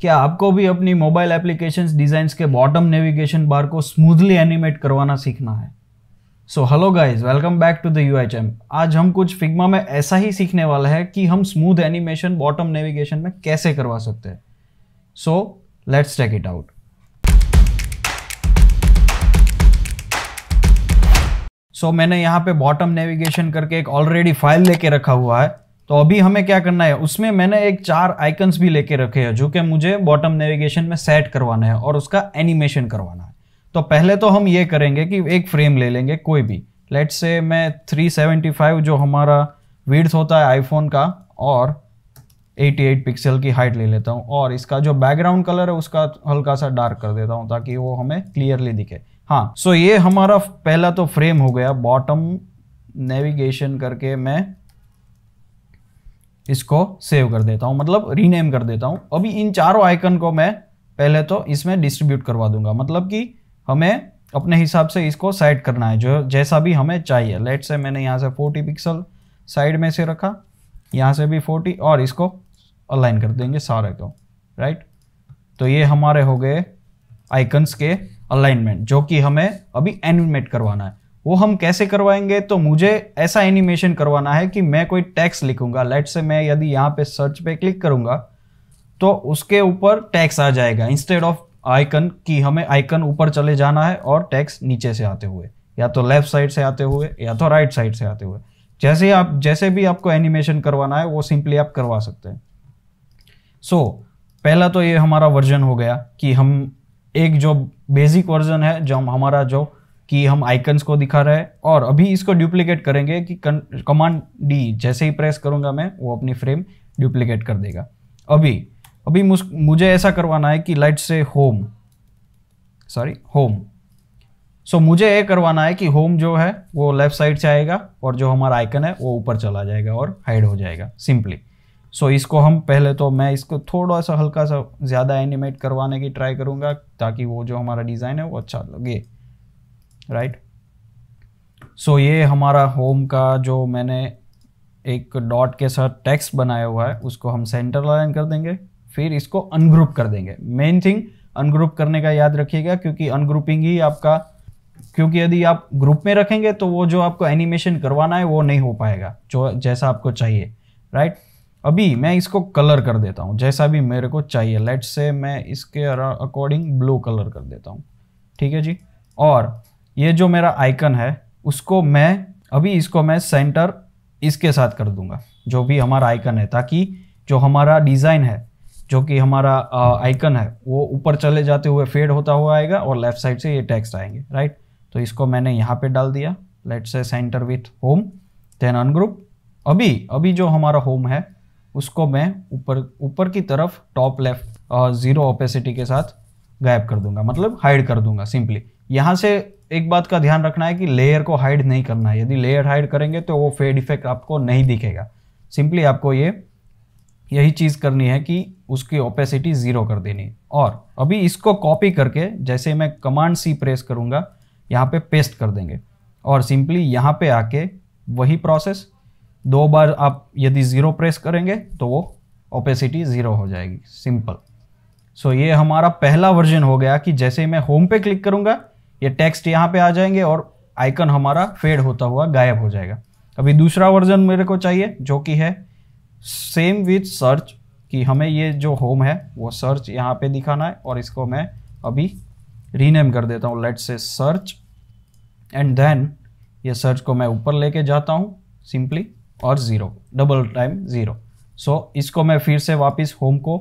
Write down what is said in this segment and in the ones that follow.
क्या आपको भी अपनी मोबाइल एप्लीकेशन डिज़ाइन के बॉटम नेविगेशन बार को स्मूथली एनिमेट करवाना सीखना है so hello guys welcome back to the U H M आज हम कुछ फिग्मा में ऐसा ही सीखने वाला है कि हम स्मूथ एनिमेशन बॉटम नेविगेशन में कैसे करवा सकते हैं so let's take it out so मैंने यहाँ पे बॉटम नेविगेशन करके एक ऑलरेडी फाइल लेके रखा हुआ है तो अभी हमें क्या करना है उसमें मैंने एक चार आइकन्स भी लेके रखे हैं जो कि मुझे बॉटम नेविगेशन में सेट करवाना है और उसका एनिमेशन करवाना है तो पहले तो हम ये करेंगे कि एक फ्रेम ले लेंगे कोई भी लेट्स से मैं 375 जो हमारा वीड्स होता है आईफोन का और 88 पिक्सल की हाइट ले लेता हूँ और इसका जो बैकग्राउंड कलर है उसका हल्का सा डार्क कर देता हूँ ताकि वो हमें क्लियरली दिखे हाँ सो so ये हमारा पहला तो फ्रेम हो गया बॉटम नेविगेशन करके मैं इसको सेव कर देता हूँ मतलब रीनेम कर देता हूँ अभी इन चारों आइकन को मैं पहले तो इसमें डिस्ट्रीब्यूट करवा दूंगा मतलब कि हमें अपने हिसाब से इसको साइड करना है जो जैसा भी हमें चाहिए लेट से मैंने यहाँ से 40 पिक्सल साइड में से रखा यहाँ से भी 40 और इसको अलाइन कर देंगे सारे को राइट तो ये हमारे हो गए आइकन्स के अलाइनमेंट जो कि हमें अभी एनिमेट करवाना है वो हम कैसे करवाएंगे तो मुझे ऐसा एनिमेशन करवाना है कि मैं कोई टैक्स लिखूंगा लेट से मैं यदि यहाँ पे सर्च पे क्लिक करूंगा तो उसके ऊपर टैक्स आ जाएगा इंस्टेड ऑफ आइकन कि हमें आइकन ऊपर चले जाना है और टैक्स नीचे से आते हुए या तो लेफ्ट साइड से आते हुए या तो राइट साइड से आते हुए जैसे आप जैसे भी आपको एनिमेशन करवाना है वो सिंपली आप करवा सकते हैं सो so, पहला तो ये हमारा वर्जन हो गया कि हम एक जो बेसिक वर्जन है जो हमारा जो कि हम आइकन्स को दिखा रहा है और अभी इसको डुप्लीकेट करेंगे कि कमांड डी जैसे ही प्रेस करूंगा मैं वो अपनी फ्रेम डुप्लीकेट कर देगा अभी अभी मुझे ऐसा करवाना है कि लाइट से होम सॉरी होम सो मुझे ये करवाना है कि होम जो है वो लेफ्ट साइड से आएगा और जो हमारा आइकन है वो ऊपर चला जाएगा और हाइड हो जाएगा सिंपली सो so, इसको हम पहले तो मैं इसको थोड़ा सा हल्का सा ज़्यादा एनिमेट करवाने की ट्राई करूँगा ताकि वो जो हमारा डिज़ाइन है वो अच्छा लगे राइट right? सो so, ये हमारा होम का जो मैंने एक डॉट के साथ टेक्स्ट बनाया हुआ है उसको हम सेंटर लाइन कर देंगे फिर इसको अनग्रुप कर देंगे मेन थिंग अनग्रुप करने का याद रखिएगा क्योंकि अनग्रुपिंग ही आपका क्योंकि यदि आप ग्रुप में रखेंगे तो वो जो आपको एनिमेशन करवाना है वो नहीं हो पाएगा जो जैसा आपको चाहिए राइट अभी मैं इसको कलर कर देता हूँ जैसा भी मेरे को चाहिए लेट्स से मैं इसके अकॉर्डिंग ब्लू कलर कर देता हूँ ठीक है जी और ये जो मेरा आइकन है उसको मैं अभी इसको मैं सेंटर इसके साथ कर दूंगा जो भी हमारा आइकन है ताकि जो हमारा डिज़ाइन है जो कि हमारा आइकन है वो ऊपर चले जाते हुए फेड होता हुआ आएगा और लेफ्ट साइड से ये टेक्स्ट आएंगे राइट तो इसको मैंने यहाँ पे डाल दिया let's say center with home then ungroup अभी अभी जो हमारा होम है उसको मैं ऊपर ऊपर की तरफ टॉप लेफ्ट ज़ीरो ओपेसिटी के साथ गायब कर दूंगा मतलब हाइड कर दूंगा सिंपली यहाँ से एक बात का ध्यान रखना है कि लेयर को हाइड नहीं करना है यदि लेयर हाइड करेंगे तो वो फेड इफेक्ट आपको नहीं दिखेगा सिंपली आपको ये यही चीज़ करनी है कि उसकी ओपेसिटी ज़ीरो कर देनी और अभी इसको कॉपी करके जैसे मैं कमांड सी प्रेस करूँगा यहाँ पे पेस्ट कर देंगे और सिंपली यहाँ पे आके वही प्रोसेस दो बार आप यदि ज़ीरो प्रेस करेंगे तो वो ओपेसिटी ज़ीरो हो जाएगी सिंपल सो so ये हमारा पहला वर्जन हो गया कि जैसे मैं होम पे क्लिक करूँगा ये टेक्स्ट यहाँ पे आ जाएंगे और आइकन हमारा फेड होता हुआ गायब हो जाएगा अभी दूसरा वर्जन मेरे को चाहिए जो कि है सेम विथ सर्च कि हमें ये जो होम है वो सर्च यहाँ पे दिखाना है और इसको मैं अभी रीनेम कर देता हूँ let's say search and then ये सर्च को मैं ऊपर लेके जाता हूँ सिंपली और zero double time zero so इसको मैं फिर से वापस होम को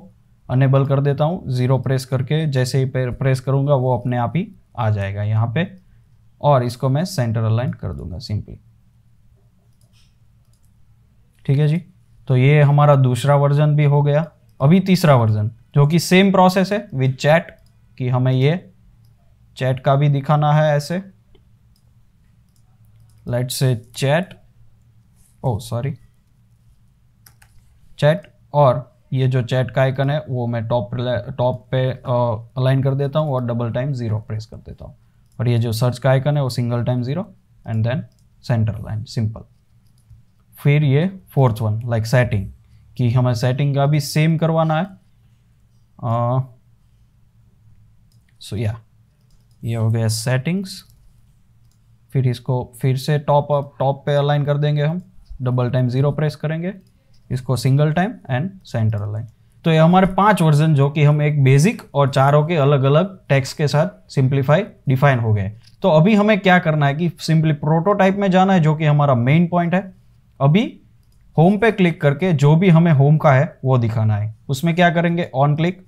अनेबल कर देता हूँ ज़ीरो प्रेस करके जैसे ही प्रेस करूँगा वो अपने आप ही आ जाएगा यहाँ पे और इसको मैं सेंटर अलाइन कर दूंगा सिंपली ठीक है जी तो ये हमारा दूसरा वर्जन भी हो गया अभी तीसरा वर्जन जो कि सेम प्रोसेस है विद चैट कि हमें ये चैट का भी दिखाना है ऐसे लेट से चैट ओ सॉरी चैट और ये जो चैट का आइकन है वो मैं टॉप टॉप पे अलाइन कर देता हूँ और डबल टाइम ज़ीरो प्रेस कर देता हूँ और ये जो सर्च का आइकन है वो single time zero and then center line simple फिर ये फोर्थ वन लाइक सेटिंग कि हमें सेटिंग का भी सेम करवाना है सो या ये हो गया सेटिंग्स फिर इसको फिर से टॉप अप टॉप पे अलाइन कर देंगे हम डबल टाइम ज़ीरो प्रेस करेंगे इसको single time and center align तो ये हमारे पांच वर्जन जो कि हम एक बेसिक और चारों के अलग अलग टैक्स के साथ सिंप्लीफाई डिफाइन हो गए तो अभी हमें क्या करना है कि सिंपली प्रोटोटाइप में जाना है जो कि हमारा मेन पॉइंट है अभी होम पे क्लिक करके जो भी हमें होम का है वो दिखाना है उसमें क्या करेंगे on click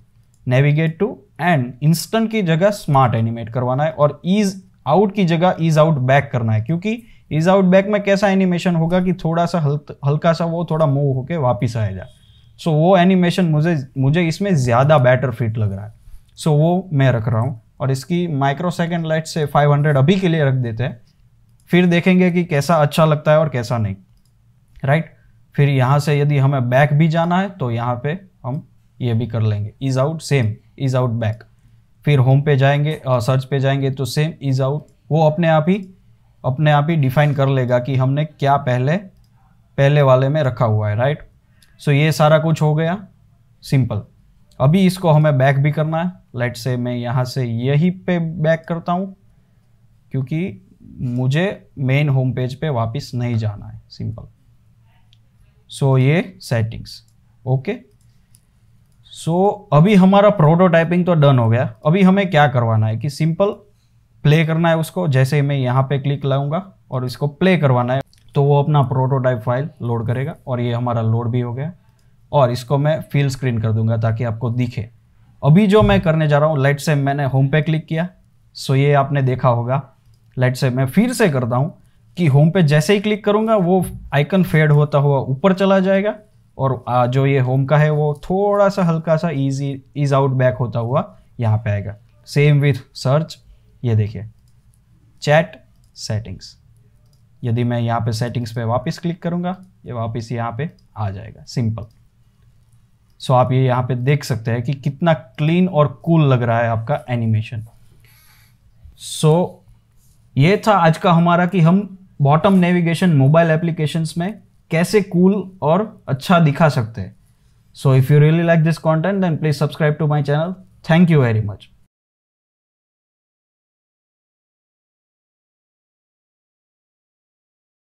navigate to and instant की जगह स्मार्ट एनिमेट करवाना है और ईज आउट की जगह ईज आउट बैक करना है क्योंकि इज आउट बैक में कैसा एनिमेशन होगा कि थोड़ा सा हल्क, हल्का सा वो थोड़ा मूव होके वापस आएगा सो so, वो एनिमेशन मुझे मुझे इसमें ज़्यादा बेटर फिट लग रहा है सो so, वो मैं रख रहा हूँ और इसकी माइक्रो सेकेंड लाइट से 500 अभी के लिए रख देते हैं फिर देखेंगे कि कैसा अच्छा लगता है और कैसा नहीं राइट right? फिर यहाँ से यदि हमें बैक भी जाना है तो यहाँ पे हम ये भी कर लेंगे ease out same ease out back फिर होम पे जाएंगे सर्च uh, पे जाएंगे तो सेम इज आउट वो अपने आप ही अपने आप ही डिफाइन कर लेगा कि हमने क्या पहले पहले वाले में रखा हुआ है राइट सो so, ये सारा कुछ हो गया सिंपल अभी इसको हमें बैक भी करना है लेट से मैं यहाँ से यही पे बैक करता हूँ क्योंकि मुझे मेन होम पेज पे वापस नहीं जाना है सिंपल सो so, ये सेटिंग्स ओके सो अभी हमारा प्रोटोटाइपिंग तो डन हो गया अभी हमें क्या करवाना है कि सिंपल प्ले करना है उसको जैसे ही मैं यहाँ पे क्लिक लाऊंगा और इसको प्ले करवाना है तो वो अपना प्रोटोटाइप फाइल लोड करेगा और ये हमारा लोड भी हो गया और इसको मैं फील स्क्रीन कर दूंगा ताकि आपको दिखे अभी जो मैं करने जा रहा हूँ लेट से मैंने होम पे क्लिक किया सो ये आपने देखा होगा लेट से मैं फिर से करता हूँ कि होम पे जैसे ही क्लिक करूँगा वो आइकन फेड होता हुआ ऊपर चला जाएगा और जो ये होम का है वो थोड़ा सा हल्का सा ईजी ईज आउट बैक होता हुआ यहाँ पे आएगा सेम विथ सर्च ये देखिए चैट सेटिंग्स यदि मैं यहाँ पे सेटिंग्स पे वापस क्लिक करूँगा ये वापस यहाँ पे आ जाएगा सिंपल सो आप ये यहाँ पे देख सकते हैं कि कितना क्लीन और कूल cool लग रहा है आपका एनिमेशन सो so, ये था आज का हमारा कि हम बॉटम नेविगेशन मोबाइल एप्लीकेशंस में कैसे कूल cool और अच्छा दिखा सकते हैं so if you really like this content then please subscribe to my channel thank you very much